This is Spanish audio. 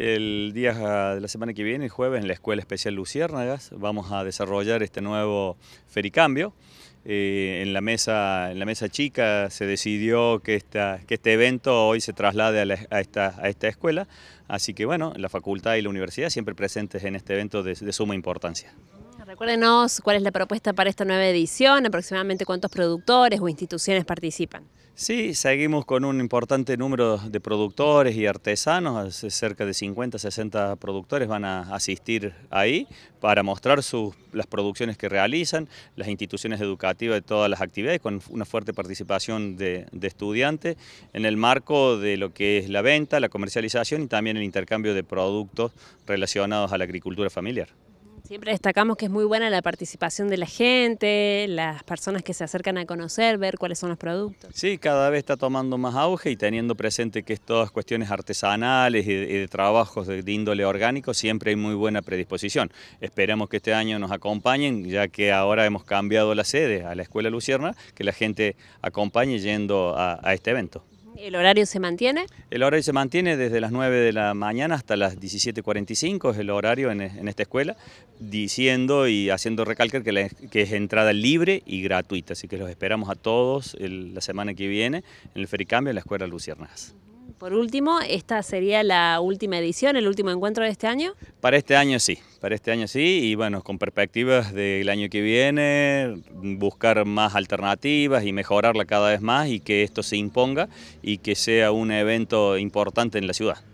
El día de la semana que viene, el jueves, en la Escuela Especial Luciérnagas, vamos a desarrollar este nuevo fericambio. Eh, en, la mesa, en la mesa chica se decidió que, esta, que este evento hoy se traslade a, esta, a, esta, escuela, así que bueno, la facultad y la universidad siempre presentes en este evento de suma importancia. Recuérdenos cuál es la propuesta para esta nueva edición, aproximadamente cuántos productores o instituciones participan. Sí, seguimos con un importante número de productores y artesanos, cerca de 50, 60 productores van a asistir ahí para mostrar las producciones que realizan, las instituciones educativas de todas las actividades, con una fuerte participación de estudiantes, en el marco de lo que es la venta, la comercialización y también el intercambio de productos relacionados a la agricultura familiar. Siempre destacamos que es muy buena la participación de la gente, las personas que se acercan a conocer, ver cuáles son los productos. Sí, cada vez está tomando más auge y teniendo presente que es todas cuestiones artesanales y de, trabajos de, índole orgánico, siempre hay muy buena predisposición. Esperemos que este año nos acompañen, ya que ahora hemos cambiado la sede a la Escuela Lucierna, que la gente acompañe yendo a este evento. ¿El horario se mantiene? El horario se mantiene desde las 9 de la mañana hasta las 17.45, es el horario e-, en, esta escuela, diciendo y haciendo recalcar que, que, es entrada libre y gratuita, así que los esperamos a todos la semana que viene en el Fericambio en la Escuela Luciernas. Por último, ¿esta sería la última edición, el último encuentro de este año? Para este año sí, para este año sí, y bueno, con perspectivas del año que viene, buscar más alternativas y mejorarla cada vez más y que esto se imponga y que sea un evento importante en la ciudad.